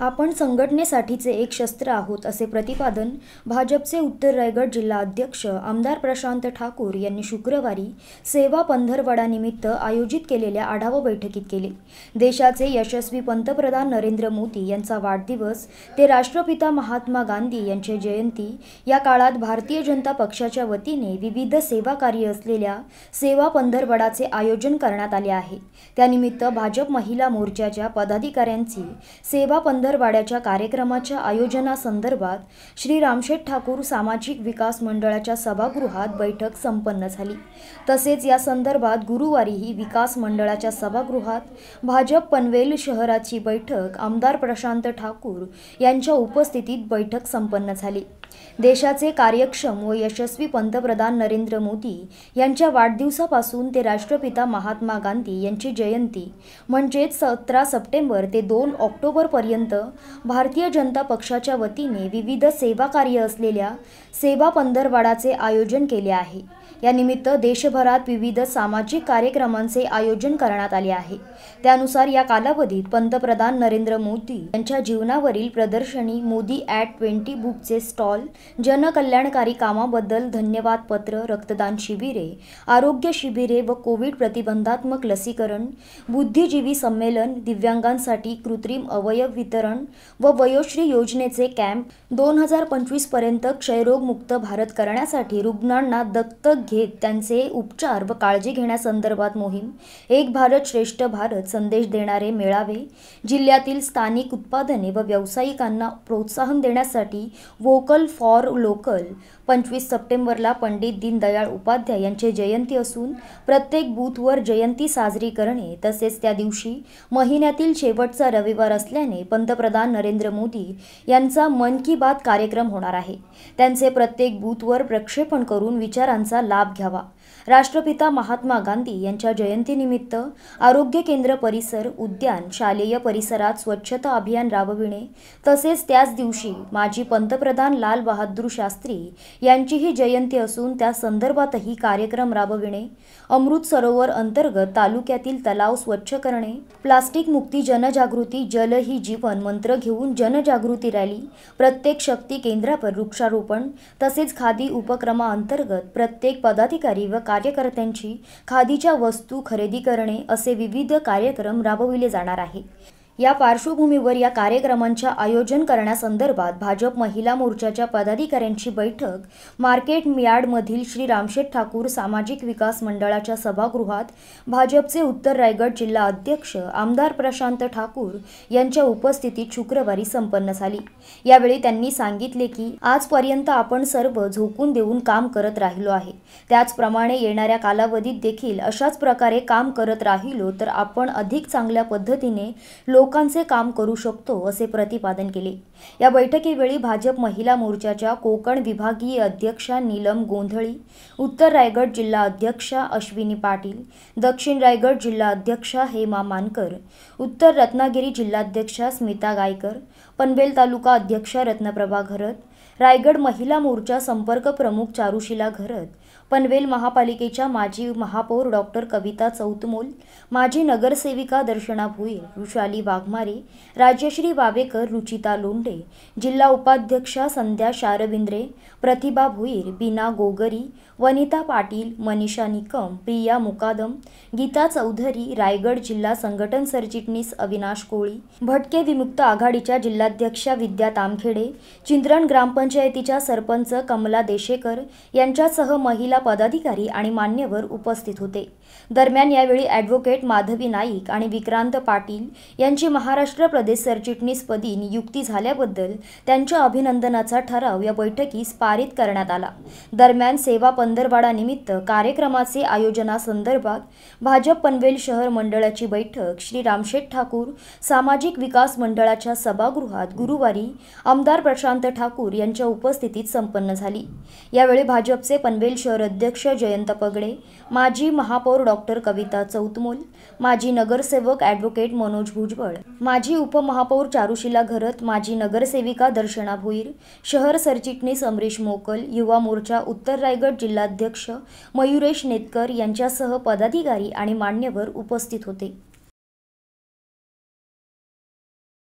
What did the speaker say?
आपण संघटनेसाठीचे एक शस्त्र आहोत असे प्रतिपादन भाजपचे उत्तर रायगड जिल्हा अध्यक्ष आमदार प्रशांत ठाकूर यांनी शुक्रवारी सेवा पंधरवडानिमित्त आयोजित केलेल्या आढावा बैठकीत केले देशाचे यशस्वी पंतप्रधान नरेंद्र मोदी यांचा वाढदिवस ते राष्ट्रपिता महात्मा गांधी यांची जयंती या काळात भारतीय जनता पक्षाच्या वतीने विविध सेवा कार्य असलेल्या सेवा पंधरवडाचे आयोजन करण्यात आले आहे त्यानिमित्त भाजप महिला मोर्चाच्या पदाधिकाऱ्यांची सेवा पंधर वाड्याच्या कार्यक्रमाच्या आयोजनासंदर्भात श्री रामशेठ ठाकूर सामाजिक विकास मंडळाच्या सभागृहात बैठक संपन्न झाली तसेच या संदर्भात गुरुवारीही विकास मंडळाच्या सभागृहात भाजप पनवेल शहराची बैठक आमदार प्रशांत ठाकूर यांच्या उपस्थितीत बैठक संपन्न झाली देशाचे कार्यक्षम व यशस्वी पंतप्रधान नरेंद्र मोदी यांच्या वाढदिवसापासून ते राष्ट्रपिता महात्मा गांधी यांची जयंती म्हणजेच सतरा सप्टेंबर ते दोन ऑक्टोबरपर्यंत भारतीय जनता पक्षाच्या वतीने विविध सेवा कार्य असलेल्या सेवा पंधरवाडाचे आयोजन केले आहे या निमित्त देशभरात विविध सामाजिक कार्यक्रमांचे आयोजन करण्यात आले आहे त्यानुसार या कालावधीत पंतप्रधान नरेंद्र मोदी यांच्या जीवनावरील प्रदर्शनी मोदी ॲट ट्वेंटी बुकचे स्टॉल जनकल्याणकारी कामाबद्दल धन्यवाद पत्र रक्तदान शिबिरे आरोग्य शिबिरे व कोविड प्रतिबंधात्मक लसीकरण बुद्धिजीवी संमेलन दिव्यांगांसाठी कृत्रिम अवयव वितरण व वयोश्री योजनेचे कॅम्प दोन हजार पंचवीसपर्यंत क्षयरोगमुक्त भारत करण्यासाठी रुग्णांना दत्तक घेत त्यांचे उपचार व काळजी घेण्यासंदर्भात मोहीम एक भारत श्रेष्ठ भारत संदेश देणारे मेळावे जिल्ह्यातील स्थानिक उत्पादने व व्यावसायिकांना प्रोत्साहन देण्यासाठी व्होकल फॉर लोकल पंचवीस सप्टेंबरला पंडित दीनदयाळ उपाध्याय यांचे जयंती असून प्रत्येक बूथवर जयंती साजरी करणे तसेच त्या दिवशी महिन्यातील शेवटचा रविवार असल्याने पंतप्रधान नरेंद्र मोदी यांचा मन की बात कार्यक्रम होणार आहे त्यांचे प्रत्येक बूथवर प्रक्षेपण करून विचारांचा लाभ घ्यावा राष्ट्रपिता महात्मा गांधी यांच्या जयंतीनिमित्त आरोग्य केंद्र परिसर उद्यान शालेय परिसरात स्वच्छता अभियान राबविणे तसेच त्याच दिवशी माजी पंतप्रधान लाल बहादूर शास्त्री यांचीही जयंती असून त्या संदर्भातही कार्यक्रम राबविणे अमृत सरोवर अंतर्गत तालुक्यातील तलाव स्वच्छ करणे प्लास्टिक मुक्ती जनजागृती जल ही जीवन मंत्र घेऊन जनजागृती रॅली प्रत्येक शक्ती केंद्रावर वृक्षारोपण तसेच खादी उपक्रमाअंतर्गत प्रत्येक पदाधिकारी व कार्यकर्त्यांची खादीच्या वस्तू खरेदी करणे असे विविध कार्यक्रम राबविले जाणार आहे या पार्श्वभूमीवर या कार्यक्रमांच्या आयोजन करण्यासंदर्भात भाजप महिला मोर्चाच्या पदाधिकाऱ्यांची बैठक मार्केट मियाडमधील श्री रामशेठ ठाकूर सामाजिक विकास मंडळाच्या सभागृहात भाजपचे उत्तर रायगड जिल्हा अध्यक्ष आमदार प्रशांत ठाकूर यांच्या उपस्थितीत शुक्रवारी संपन्न झाली यावेळी त्यांनी सांगितले की आजपर्यंत आपण सर्व झोकून देऊन काम करत राहिलो आहे त्याचप्रमाणे येणाऱ्या कालावधीत देखील अशाच प्रकारे काम करत राहिलो तर आपण अधिक चांगल्या पद्धतीने लोक लोकांचे काम करू शकतो असे प्रतिपादन केले या बैठकीवेळी भाजप महिला मोर्चाच्या कोकण विभागीय अध्यक्षा नीलम गोंधळी उत्तर रायगड जिल्हा अध्यक्षा अश्विनी पाटील दक्षिण रायगड जिल्हा अध्यक्षा हेमा मानकर उत्तर रत्नागिरी जिल्हाध्यक्षा स्मिता गायकर पनवेल तालुका अध्यक्षा रत्नप्रभा घरत रायगड महिला मोर्चा संपर्क प्रमुख चारुशिला घरत पनवेल महापालिकेच्या माजी महापौर डॉक्टर कविता चौतमोल माजी नगरसेविका दर्शना भुईर ऋषाली वाघमारे राज्यश्री वावेकर रुचिता लोंडे जिल्हा उपाध्यक्षा संध्या शारविंद्रे प्रतिभा भुईर बीना गोगरी वनिता पाटील मनीषा निकम प्रिया मुकादम गीता चौधरी रायगड जिल्हा संघटन सरचिटणीस अविनाश कोळी भटके विमुक्त आघाडीच्या जिल्हाध्यक्षा विद्या तामखेडे चिंद्रण ग्रामपंच ग्रामपंचायतीच्या सरपंच कमला देशेकर यांच्यासह महिला पदाधिकारी आणि मान्यवर उपस्थित होते दरम्यान यावेळी ॲडव्होकेट माधवी नाईक आणि विक्रांत पाटील यांची महाराष्ट्र प्रदेश सरचिटणीसपदी नियुक्ती झाल्याबद्दल त्यांच्या अभिनंदनाचा ठराव या बैठकीस पारित करण्यात आला दरम्यान सेवा पंधरवाडानिमित्त कार्यक्रमाचे आयोजनासंदर्भात भाजप पनवेल शहर मंडळाची बैठक श्री रामशेठ ठाकूर सामाजिक विकास मंडळाच्या सभागृहात गुरुवारी आमदार प्रशांत ठाकूर यांच्या यांच्या उपस्थितीत संपन्न झाली यावेळी भाजपचे पनवेल शहर अध्यक्ष जयंत पगडे माजी महापौर डॉक्टर कविता चौतमोल माजी नगरसेवक ॲडव्होकेट मनोज भुजबळ माजी उपमहापौर चारुशिला घरत माजी नगरसेविका दर्शना भोईर शहर सरचिटणीस अमरीश मोकल युवा मोर्चा उत्तर रायगड जिल्हाध्यक्ष मयुरेश नेतकर यांच्यासह पदाधिकारी आणि मान्यवर उपस्थित होते